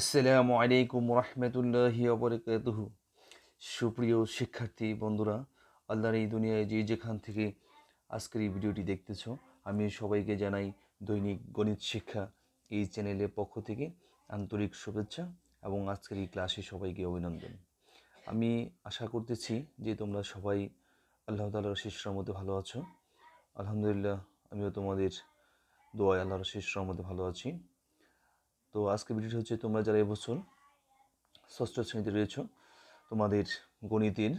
আসসালামু আলাইকুম রহমতুল্লাহি অবরকাতহ সুপ্রিয় শিক্ষার্থী বন্ধুরা আল্লাহর এই দুনিয়ায় যে যেখান থেকে আজকের এই ভিডিওটি দেখতেছ আমি সবাইকে জানাই দৈনিক গণিত শিক্ষা এই চ্যানেলের পক্ষ থেকে আন্তরিক শুভেচ্ছা এবং আজকের এই ক্লাসে সবাইকে অভিনন্দন আমি আশা করতেছি যে তোমরা সবাই আল্লাহ তালার শিষ্যর মতো ভালো আছো আলহামদুলিল্লাহ আমিও তোমাদের দোয়াই আল্লাহর শিষ্যর মতো ভালো আছি তো আজকে ভিডিওটি হচ্ছে তোমরা যারা এবছর ষষ্ঠ শ্রেণীতে রয়েছ তোমাদের গণিতের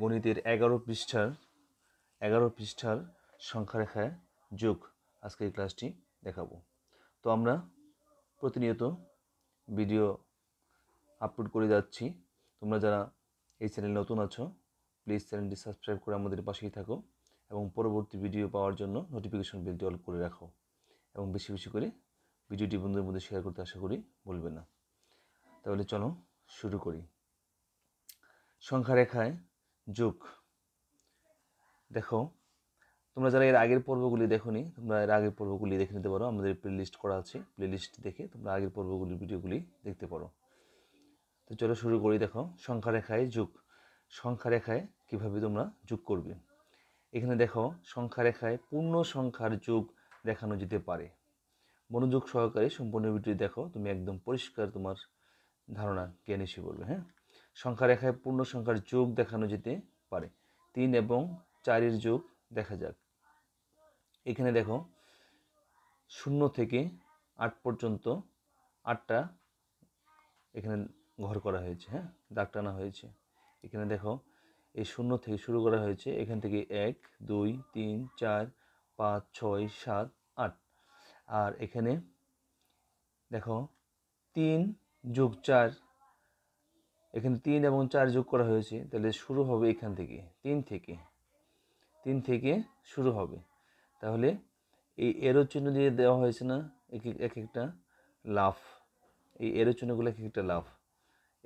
গণিতের এগারো পৃষ্ঠার এগারো পৃষ্ঠার রেখায় যোগ আজকের ক্লাসটি দেখাবো তো আমরা প্রতিনিয়ত ভিডিও আপলোড করে যাচ্ছি তোমরা যারা এই চ্যানেল নতুন আছো প্লিজ চ্যানেলটি সাবস্ক্রাইব করে আমাদের পাশেই থাকো এবং পরবর্তী ভিডিও পাওয়ার জন্য নোটিফিকেশন বেলটি অল করে রাখো এবং বেশি বেশি করে ভিডিওটি বন্ধুদের মধ্যে শেয়ার করতে আশা করি বলবেন না তাহলে চলো শুরু করি সংখ্যা রেখায় যোগ দেখো তোমরা যারা এর আগের পর্বগুলি নি তোমরা এর আগের পর্বগুলি দেখে নিতে পারো আমাদের প্লে লিস্ট করা আছে প্লে লিস্ট দেখে তোমরা আগের পর্বগুলির ভিডিওগুলি দেখতে পারো তো চলো শুরু করি দেখো সংখ্যা রেখায় যোগ সংখ্যা রেখায় কিভাবে তোমরা যোগ করবে এখানে দেখো সংখ্যা রেখায় পূর্ণ সংখ্যার যোগ দেখানো যেতে পারে মনোযোগ সহকারে সম্পূর্ণ ভিডিও দেখো তুমি একদম পরিষ্কার তোমার ধারণা জ্ঞান এসে বলবে হ্যাঁ সংখ্যা রেখায় পূর্ণ সংখ্যার যোগ দেখানো যেতে পারে তিন এবং চারের যোগ দেখা যাক এখানে দেখো শূন্য থেকে আট পর্যন্ত আটটা এখানে ঘর করা হয়েছে হ্যাঁ দাগ টানা হয়েছে এখানে দেখো এই শূন্য থেকে শুরু করা হয়েছে এখান থেকে এক দুই তিন চার পাঁচ ছয় সাত আর এখানে দেখো তিন যোগ চার এখানে তিন এবং চার যোগ করা হয়েছে তাহলে শুরু হবে এখান থেকে তিন থেকে তিন থেকে শুরু হবে তাহলে এই এরো চিহ্ন দিয়ে দেওয়া হয়েছে না এক এক একটা লাফ এই এরো চিহ্নগুলো এক একটা লাফ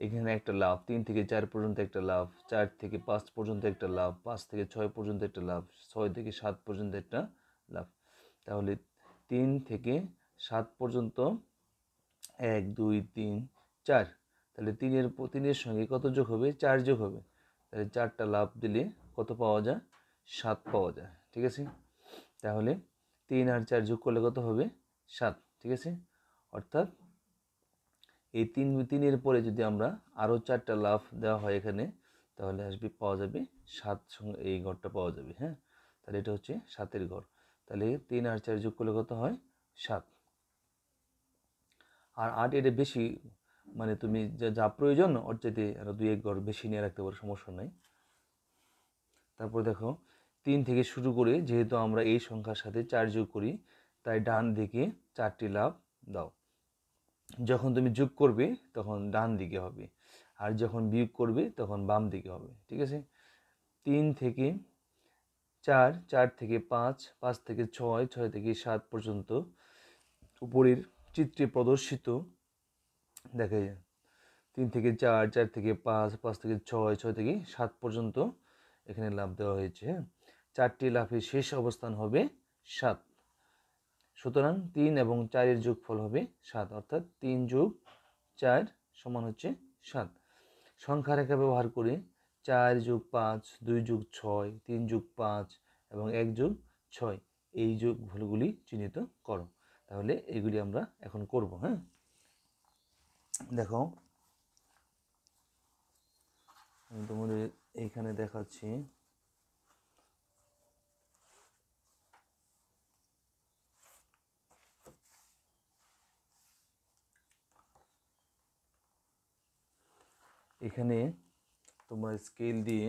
এখানে একটা লাভ তিন থেকে চার পর্যন্ত একটা লাভ চার থেকে পাঁচ পর্যন্ত একটা লাভ পাঁচ থেকে ছয় পর্যন্ত একটা লাভ ছয় থেকে সাত পর্যন্ত একটা লাভ তাহলে তিন থেকে সাত পর্যন্ত এক দুই তিন চার তাহলে তিনের তিনের সঙ্গে কত যোগ হবে চার যোগ হবে তাহলে চারটা লাভ দিলে কত পাওয়া যায় সাত পাওয়া যায় ঠিক আছে তাহলে তিন আর চার যোগ করলে কত হবে সাত ঠিক আছে অর্থাৎ এই তিন তিনের পরে যদি আমরা আরও চারটা লাভ দেওয়া হয় এখানে তাহলে আসবে পাওয়া যাবে সাত এই ঘরটা পাওয়া যাবে হ্যাঁ তাহলে এটা হচ্ছে সাতের ঘর তাহলে তিন আর চার যোগ করলে কত হয় সাত আর আট এটা বেশি মানে তুমি যা যা প্রয়োজন ওর চাইতে আরও দুই এক ঘর বেশি নিয়ে রাখতে পারো সমস্যা নেই তারপর দেখো তিন থেকে শুরু করে যেহেতু আমরা এই সংখ্যার সাথে চার যোগ করি তাই ডান দিকে চারটি লাভ দাও যখন তুমি যোগ করবে তখন ডান দিকে হবে আর যখন বিয়োগ করবে তখন বাম দিকে হবে ঠিক আছে তিন থেকে চার চার থেকে পাঁচ পাঁচ থেকে ছয় ছয় থেকে সাত পর্যন্ত উপরের চিত্রে প্রদর্শিত দেখা যায় তিন থেকে চার চার থেকে পাঁচ পাঁচ থেকে ছয় ছয় থেকে সাত পর্যন্ত এখানে লাভ দেওয়া হয়েছে চারটি লাভের শেষ অবস্থান হবে সাত সুতরাং তিন এবং চারের যোগফল হবে সাত অর্থাৎ তিন যোগ চার সমান হচ্ছে সাত সংখ্যা রেখা ব্যবহার করে চার যোগ পাঁচ দুই যোগ ছয় তিন যোগ পাঁচ এবং এক যোগ ছয় এই যোগ ভুলগুলি চিহ্নিত করো তাহলে এগুলি আমরা এখন করব হ্যাঁ দেখো আমি তোমাদের এইখানে দেখাচ্ছি এখানে তোমরা স্কেল দিয়ে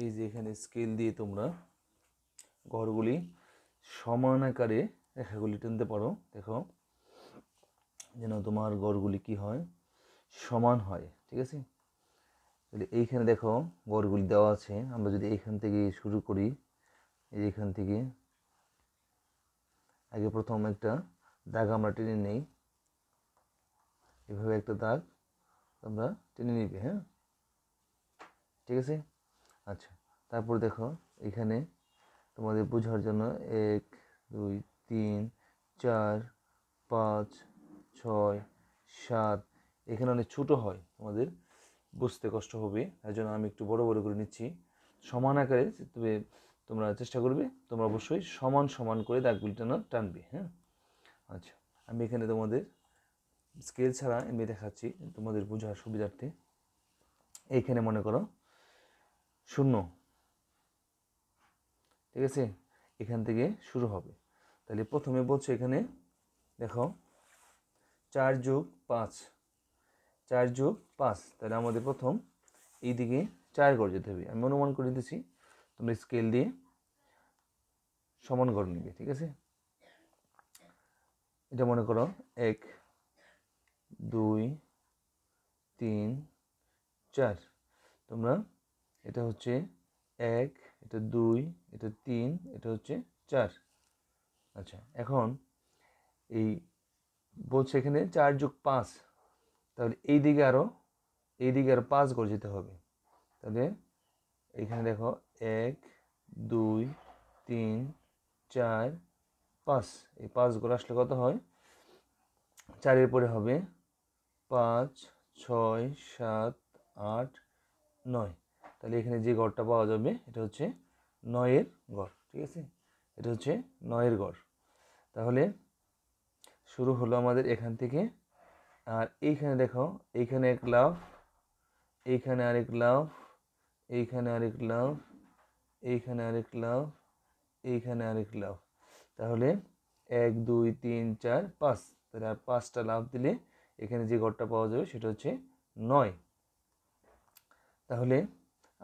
এই যে এখানে স্কেল দিয়ে তোমরা ঘরগুলি সমান আকারে রেখাগুলি টানতে পারো দেখো যেন তোমার গড়গুলি কি হয় সমান হয় ঠিক আছে তাহলে এইখানে দেখো গড়গুলি দেওয়া আছে আমরা যদি এইখান থেকে শুরু করি এইখান থেকে আগে প্রথম একটা দাগ আমরা টেনে নেই এভাবে একটা দাগ তোমরা টেনে নিবে হ্যাঁ ঠিক আছে আচ্ছা তারপর দেখো এখানে তোমাদের বোঝার জন্য এক দুই তিন চার পাঁচ ছয় সাত এখানে অনেক ছোটো হয় তোমাদের বুঝতে কষ্ট হবে তার জন্য আমি একটু বড় বড় করে নিচ্ছি সমান আকারে তবে তোমরা চেষ্টা করবে তোমরা অবশ্যই সমান সমান করে দাগগুলি টানা টানবে হ্যাঁ আচ্ছা আমি এখানে তোমাদের স্কেল ছাড়া এমনি দেখাচ্ছি তোমাদের বোঝার সুবিধার্থে এইখানে মনে করো শূন্য ঠিক আছে এখান থেকে শুরু হবে তাহলে প্রথমে বলছো এখানে দেখো চার যোগ পাঁচ চার যোগ পাঁচ তাহলে আমাদের প্রথম এই দিকে চার করে যেতে হবে আমি অনুমান করে দিতেছি তোমরা স্কেল দিয়ে সমান করে নিবে ঠিক আছে এটা মনে করো এক দুই তিন চার তোমরা এটা হচ্ছে এক এটা দুই এটা তিন এটা হচ্ছে চার আচ্ছা এখন এই বলছে এখানে চার যোগ পাঁচ তাহলে এই দিকে আরও এই দিকে আরও পাঁচ করে যেতে হবে তাহলে এখানে দেখো এক দুই তিন চার পাঁচ এই পাঁচগুলো আসলে কত হয় চারের পরে হবে পাঁচ ছয় সাত আট নয় তাহলে এখানে যে গড়টা পাওয়া যাবে এটা হচ্ছে নয়ের গড় ঠিক আছে এটা হচ্ছে নয়ের গড় তাহলে শুরু হলো আমাদের এখান থেকে আর এইখানে দেখো এইখানে এক লাভ এইখানে আরেক লাভ এইখানে আরেক লাভ এইখানে আরেক লাভ এইখানে আরেক লাভ তাহলে এক দুই তিন চার পাঁচ তাহলে আর পাঁচটা লাভ দিলে এখানে যে গড়টা পাওয়া যাবে সেটা হচ্ছে নয় তাহলে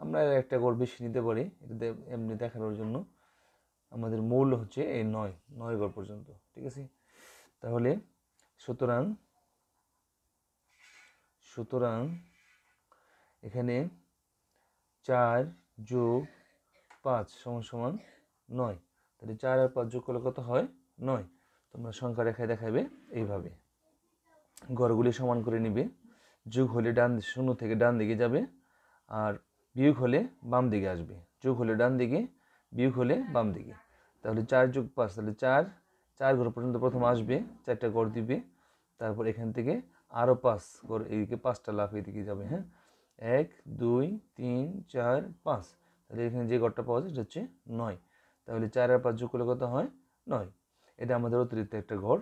আমরা একটা গড় বেশি নিতে পারি এটা এমনি দেখানোর জন্য আমাদের মূল হচ্ছে এই নয় নয় গড় পর্যন্ত ঠিক আছে তাহলে সুতরাং সুতরাং এখানে চার যোগ পাঁচ সমান সমান নয় তাহলে চার আর পাঁচ যোগ করলে কত হয় নয় তোমরা সংখ্যা রেখায় দেখাবে এইভাবে গড়গুলি সমান করে নিবে যোগ হলে ডান শূন্য থেকে ডান দিকে যাবে আর বিয়োগ হলে বাম দিকে আসবে যোগ হলে ডান দিকে বিয়োগ হলে বাম দিকে তাহলে চার যোগ পাঁচ তাহলে চার চার ঘর পর্যন্ত প্রথম আসবে চারটা গড় দিবে তারপর এখান থেকে আরও পাঁচ গড় এইদিকে পাঁচটা লাফ এদিকে যাবে হ্যাঁ এক দুই তিন চার পাঁচ তাহলে এখানে যে গড়টা পাওয়া যায় সেটা হচ্ছে নয় তাহলে চার আর পাঁচ যোগ করলে কত হয় নয় এটা আমাদের অতিরিক্ত একটা ঘর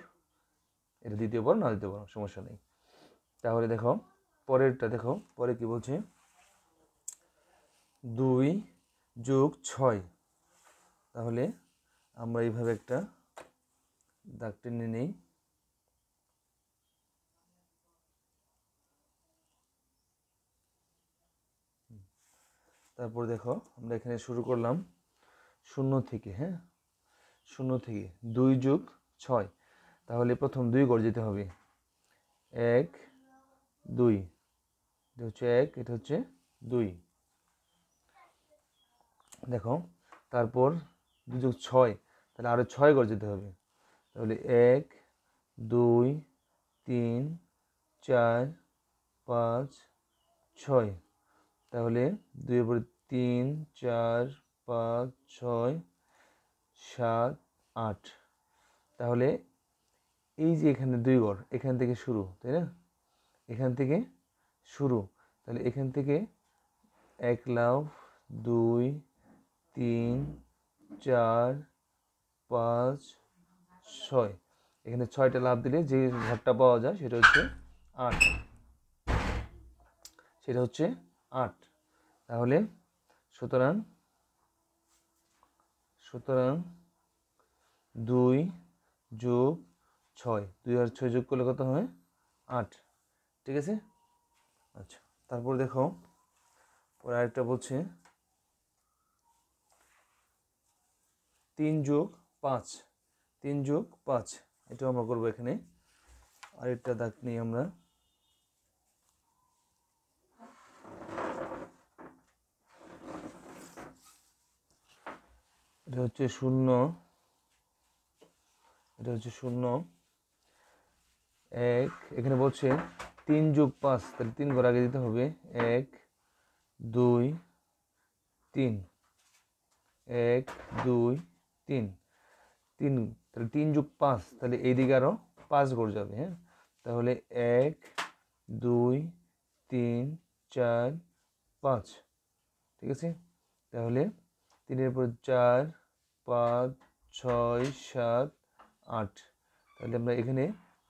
এটা দ্বিতীয় পর না দ্বিতীয় পর সমস্যা নেই তাহলে দেখো পরেরটা দেখো পরে কি বলছে দুই যোগ ছয় তাহলে আমরা এইভাবে একটা ডাক্তার টেনে নিই তারপর দেখো আমরা এখানে শুরু করলাম শূন্য থেকে হ্যাঁ শূন্য থেকে দুই যোগ ছয় তাহলে প্রথম দুই গড় যেতে হবে এক দুই এটা হচ্ছে এক এটা হচ্ছে দুই দেখো তারপর দুই যোগ ছয় তাহলে আরও ছয় গড় যেতে হবে তাহলে এক দুই তিন চার পাঁচ ছয় তাহলে দুই তিন চার পাঁচ ছয় সাত আট তাহলে এই যে এখানে দুই গড় এখান থেকে শুরু তাই না এখান থেকে শুরু তাহলে এখান থেকে এক লাভ দুই তিন চার পাঁচ ছয় এখানে ছয়টা লাভ দিলে যে ঘরটা পাওয়া যায় সেটা হচ্ছে আট সেটা হচ্ছে আট তাহলে সুতরাং সুতরাং দুই যোগ ছয় দুই আর ছয় যোগ করলে কত হয় আট ঠিক আছে আচ্ছা তারপর দেখো পরে আরেকটা বলছে তিন যোগ পাঁচ তিন যোগ পাঁচ এটাও আমরা করবো এখানে আরেকটা দাগ নিয়ে আমরা এটা হচ্ছে শূন্য এটা হচ্ছে শূন্য এক এখানে বলছে তিন যোগ পাঁচ তাহলে তিন করে আগে দিতে হবে এক দুই তিন এক দুই তিন তিন তাহলে তিন যোগ পাঁচ তাহলে এই এইদিকে আরও পাঁচ ঘর যাবে হ্যাঁ তাহলে এক দুই তিন চার পাঁচ ঠিক আছে তাহলে তিনের পরে চার পাঁচ ছয় সাত আট তাহলে আমরা এখানে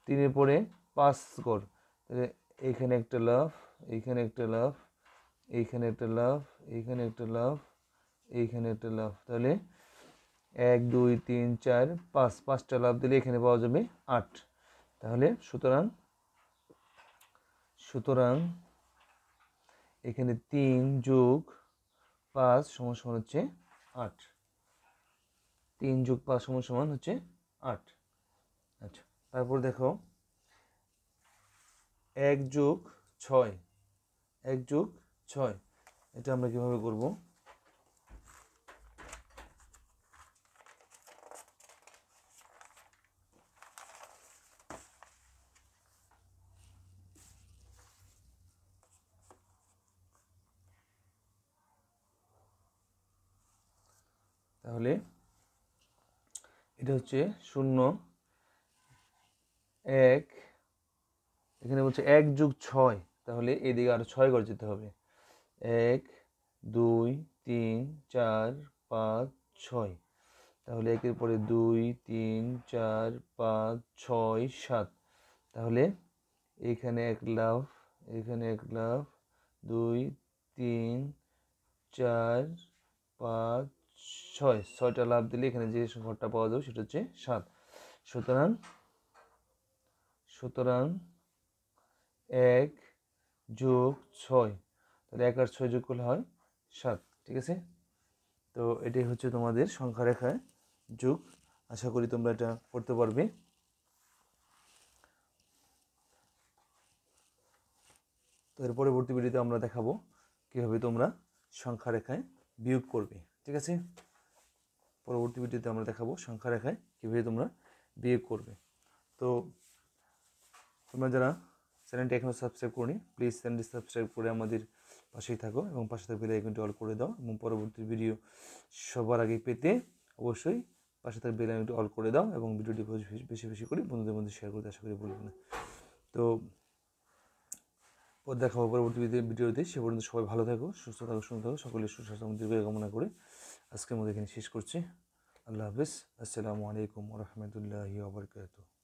তিনের পরে পাঁচ স্কোর তাহলে এইখানে একটা লাভ এইখানে একটা লাভ এইখানে একটা লাভ এইখানে একটা লাভ এইখানে একটা লাভ তাহলে এক দুই তিন চার পাঁচ পাঁচটা লাভ দিলে এখানে পাওয়া যাবে আট তাহলে সুতরাং সুতরাং এখানে তিন যোগ পাঁচ সমস্যা সমান হচ্ছে আট তিন যোগ পাঁচ সমান সমান হচ্ছে আট আচ্ছা তারপর দেখো এক যোগ ছয় এক যোগ ছয় এটা আমরা কীভাবে করবো তাহলে এটা হচ্ছে শূন্য এক এখানে বলছে এক যুগ ছয় তাহলে এদিকে আরও ছয় করে যেতে হবে এক দুই তিন চার পাঁচ ছয় তাহলে একের পরে দুই তিন চার পাঁচ ছয় সাত তাহলে এখানে এক লাভ এখানে এক লাভ দুই তিন চার পাঁচ ছয় ছয়টা লাভ দিলে এখানে যে সংখ্যাটা পাওয়া যাবে সেটা হচ্ছে সাত সুতরাং সুতরাং এক যোগ ছয় তাহলে এক আর ছয় যোগ করলে হয় সাত ঠিক আছে তো এটাই হচ্ছে তোমাদের সংখ্যা রেখায় যোগ আশা করি তোমরা এটা করতে পারবে তো এর পরবর্তী ভিডিওতে আমরা দেখাবো কীভাবে তোমরা সংখ্যা রেখায় বিয়োগ করবে ঠিক আছে পরবর্তী ভিডিওতে আমরা দেখাবো সংখ্যা রেখায় কীভাবে তোমরা বিয়ে করবে তো তোমরা যারা চ্যানেলটি এখনও সাবস্ক্রাইব করি প্লিজ চ্যানেলটি সাবস্ক্রাইব করে আমাদের পাশেই থাকো এবং পাশে থাকবে লাইকনটি অল করে দাও এবং পরবর্তী ভিডিও সবার আগে পেতে অবশ্যই পাশে থাকবে বেল অল করে দাও এবং ভিডিওটি বেশি বেশি করে বন্ধুদের মধ্যে শেয়ার করতে আশা করি বলবো না তো দেখা হবে পরবর্তী ভিডিওতে সে পর্যন্ত সবাই ভালো থাকো সুস্থ থাকো সুন্দর থাকো সকলের সুস্বাস্থ্য দীর্ঘ কামনা করে আজকের মধ্যে এখানে শেষ করছি আল্লাহ হাফিজ আসসালামু আলাইকুম রহমতুল্লাহি আবরকাত